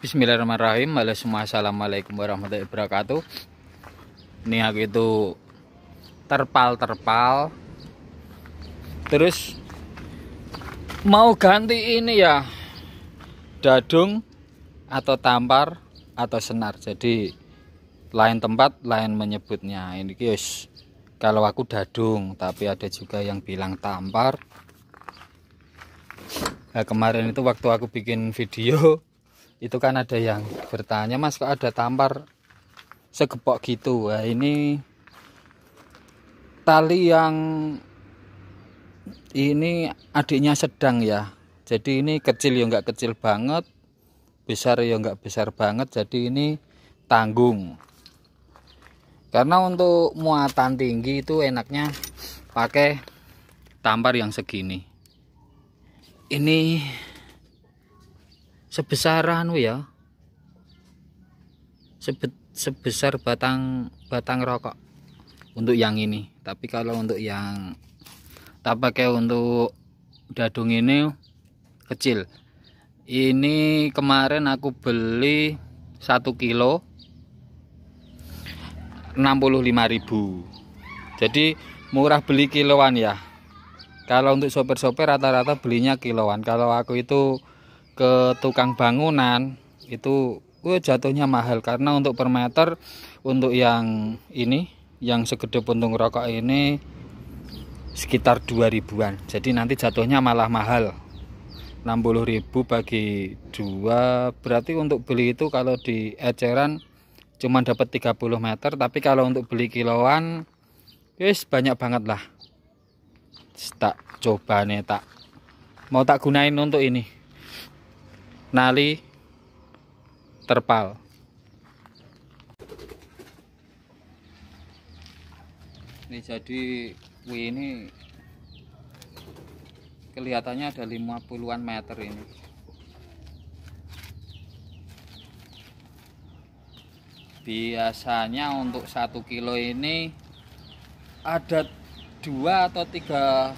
Bismillahirrahmanirrahim Halo semua Assalamualaikum warahmatullahi wabarakatuh Ini aku itu Terpal-terpal Terus mau ganti ini ya dadung atau tampar atau senar jadi lain tempat lain menyebutnya ini guys kalau aku dadung tapi ada juga yang bilang tampar nah, kemarin itu waktu aku bikin video itu kan ada yang bertanya mas kok ada tampar segepok gitu nah, ini tali yang ini adiknya sedang ya jadi ini kecil ya enggak kecil banget besar ya enggak besar banget jadi ini tanggung karena untuk muatan tinggi itu enaknya pakai tampar yang segini ini sebesar anu ya sebe, sebesar batang batang rokok untuk yang ini tapi kalau untuk yang tak pakai untuk dadung ini kecil ini kemarin aku beli 1 kilo 65.000 jadi murah beli kiloan ya kalau untuk sopir-sopir rata-rata belinya kiloan kalau aku itu ke tukang bangunan itu uh, jatuhnya mahal karena untuk per meter untuk yang ini yang segede puntung rokok ini sekitar 2000 ribuan. Jadi nanti jatuhnya malah mahal. ribu bagi 2 berarti untuk beli itu kalau di eceran cuma dapat 30 meter, tapi kalau untuk beli kiloan wis banyak banget lah. Tak coba nih tak mau tak gunain untuk ini. Nali terpal. Ini jadi Wih ini kelihatannya ada lima puluhan meter ini biasanya untuk satu kilo ini ada dua atau tiga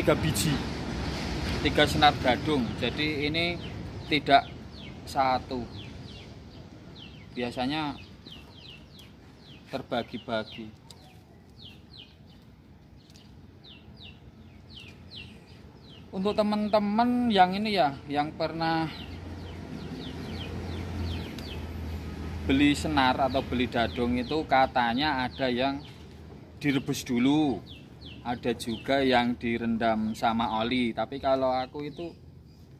tiga biji tiga senar gadung jadi ini tidak satu biasanya terbagi-bagi untuk teman-teman yang ini ya yang pernah beli senar atau beli dadung itu katanya ada yang direbus dulu ada juga yang direndam sama oli tapi kalau aku itu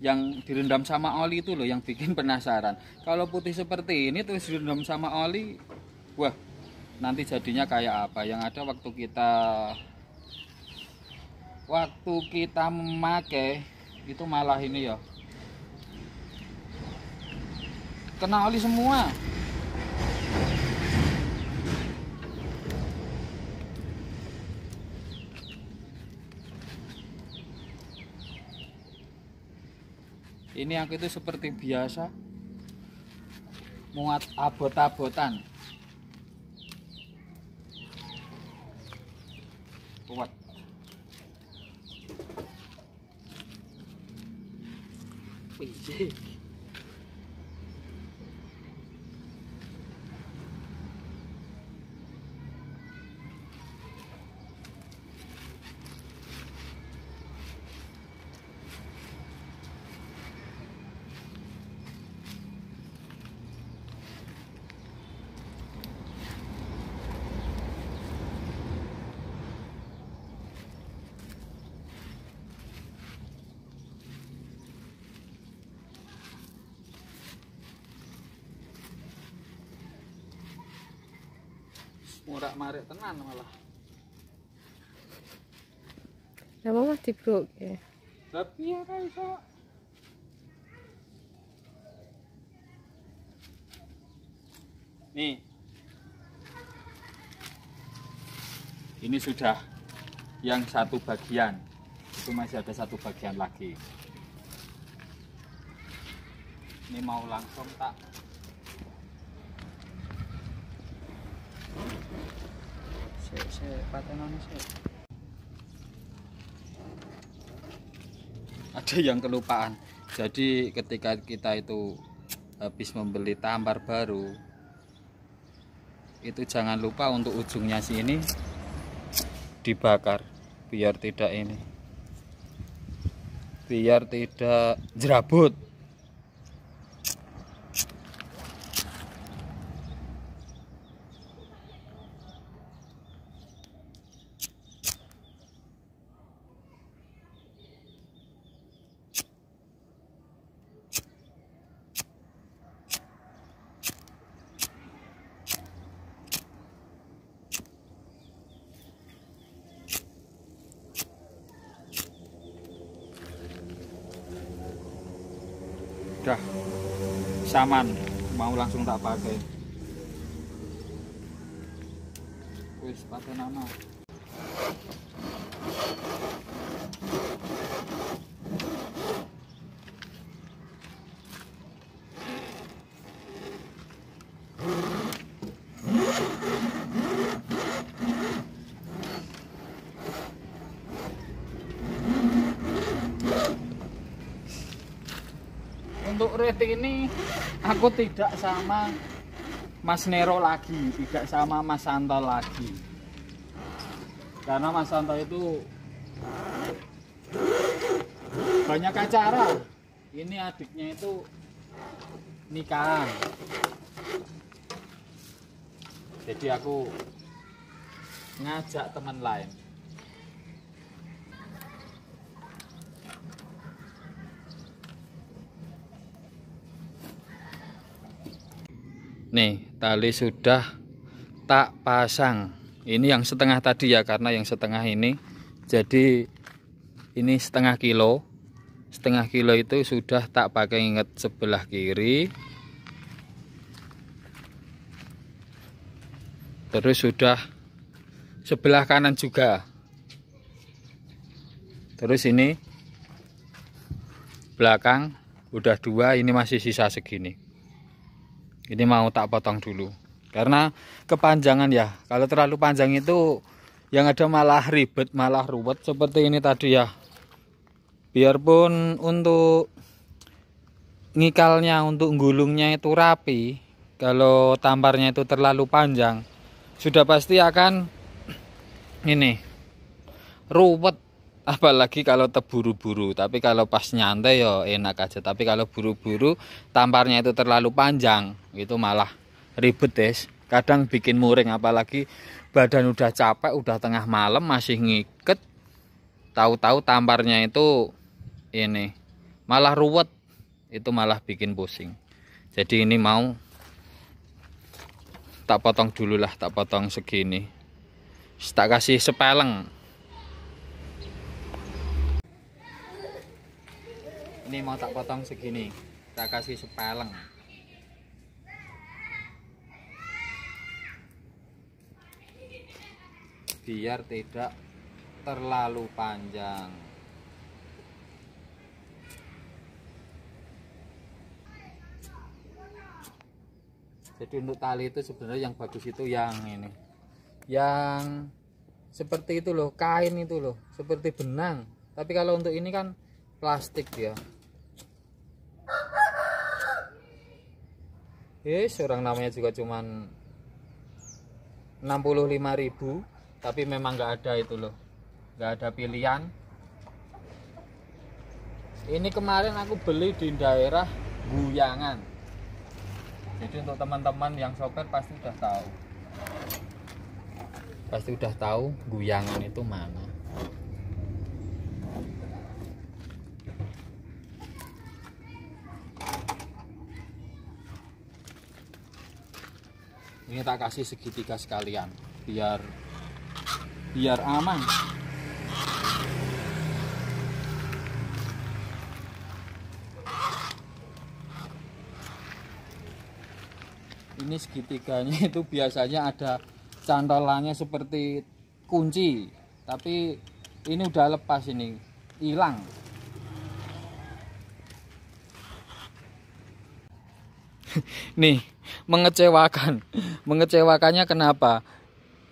yang direndam sama oli itu loh yang bikin penasaran kalau putih seperti ini terus direndam sama oli wah nanti jadinya kayak apa yang ada waktu kita waktu kita memakai itu malah ini ya kena oli semua ini yang itu seperti biasa muat abot-abotan kuat 飞机。murak marik tenan malah ya mama dibruk ya tapi ya kan iso nih ini sudah yang satu bagian itu masih ada satu bagian lagi ini mau langsung tak Ada yang kelupaan. Jadi ketika kita itu habis membeli tampar baru itu jangan lupa untuk ujungnya sini dibakar biar tidak ini biar tidak jerabut saman mau langsung tak pakai wis pakai nama rating ini aku tidak sama Mas Nero lagi, tidak sama Mas Santo lagi. Karena Mas Santo itu banyak acara. Ini adiknya itu nikahan. Jadi aku ngajak teman lain. nih tali sudah tak pasang ini yang setengah tadi ya karena yang setengah ini jadi ini setengah kilo setengah kilo itu sudah tak pakai inget sebelah kiri terus sudah sebelah kanan juga terus ini belakang udah dua ini masih sisa segini ini mau tak potong dulu karena kepanjangan ya kalau terlalu panjang itu yang ada malah ribet malah ruwet seperti ini tadi ya biarpun untuk ngikalnya untuk gulungnya itu rapi kalau tamparnya itu terlalu panjang sudah pasti akan ini ruwet apalagi kalau terburu-buru tapi kalau pas nyantai ya enak aja tapi kalau buru-buru tamparnya itu terlalu panjang itu malah ribet guys. kadang bikin muring apalagi badan udah capek udah tengah malam masih ngiket tahu-tahu tamparnya itu ini malah ruwet itu malah bikin pusing jadi ini mau tak potong dulu lah tak potong segini tak kasih sepeleng ini mau tak potong segini tak kasih sepeleng biar tidak terlalu panjang jadi untuk tali itu sebenarnya yang bagus itu yang ini yang seperti itu loh kain itu loh seperti benang tapi kalau untuk ini kan plastik ya Yes, seorang namanya juga cuman 65.000 tapi memang nggak ada itu loh nggak ada pilihan ini kemarin aku beli di daerah Guyangan jadi untuk teman-teman yang sopir pasti udah tahu pasti udah tahu Guyangan itu mana ini tak kasih segitiga sekalian biar biar aman ini segitiganya itu biasanya ada cantolannya seperti kunci tapi ini udah lepas ini hilang nih mengecewakan mengecewakannya kenapa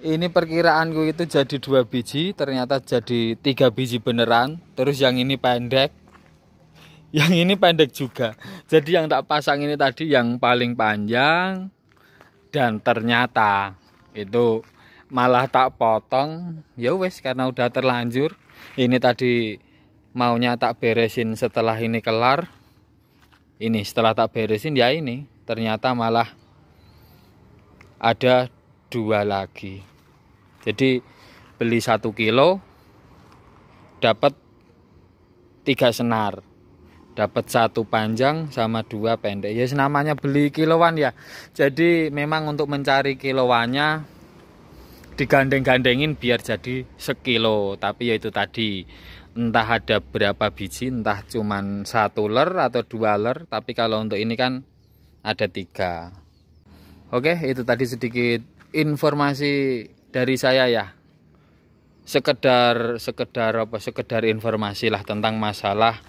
ini perkiraanku itu jadi dua biji ternyata jadi tiga biji beneran terus yang ini pendek yang ini pendek juga jadi yang tak pasang ini tadi yang paling panjang dan ternyata itu malah tak potong ya wes karena udah terlanjur ini tadi maunya tak beresin setelah ini kelar ini setelah tak beresin ya ini ternyata malah ada dua lagi jadi beli satu kilo dapat tiga senar dapat satu panjang sama dua pendek ya yes, namanya beli kiloan ya jadi memang untuk mencari kiloannya digandeng-gandengin biar jadi sekilo tapi ya itu tadi entah ada berapa biji entah cuman satu ler atau dua ler tapi kalau untuk ini kan ada tiga oke itu tadi sedikit informasi dari saya ya sekedar sekedar apa sekedar informasi lah tentang masalah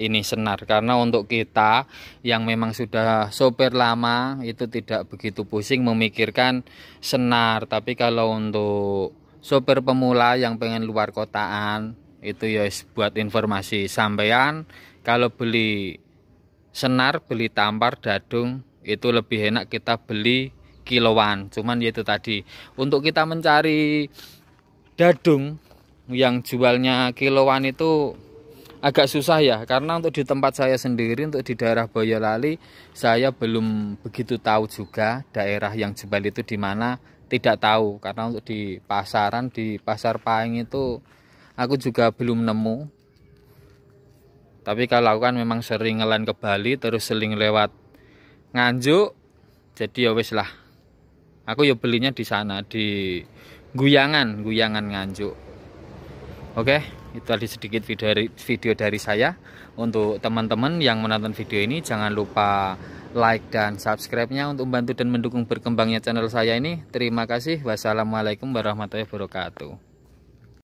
ini senar karena untuk kita yang memang sudah sopir lama itu tidak begitu pusing memikirkan senar tapi kalau untuk sopir pemula yang pengen luar kotaan itu ya buat informasi sampean kalau beli senar beli tampar dadung itu lebih enak kita beli kiloan cuman yaitu tadi untuk kita mencari dadung yang jualnya kiloan itu agak susah ya karena untuk di tempat saya sendiri untuk di daerah Boyolali saya belum begitu tahu juga daerah yang jual itu di mana tidak tahu karena untuk di pasaran di pasar Pahing itu aku juga belum nemu tapi kalau aku kan memang sering ngelan ke Bali terus seling lewat Nganjuk jadi ya wis lah aku ya belinya di sana di Guyangan Guyangan Nganjuk oke itu tadi sedikit video dari, video dari saya untuk teman-teman yang menonton video ini jangan lupa like dan subscribe-nya untuk membantu dan mendukung berkembangnya channel saya ini terima kasih wassalamualaikum warahmatullahi wabarakatuh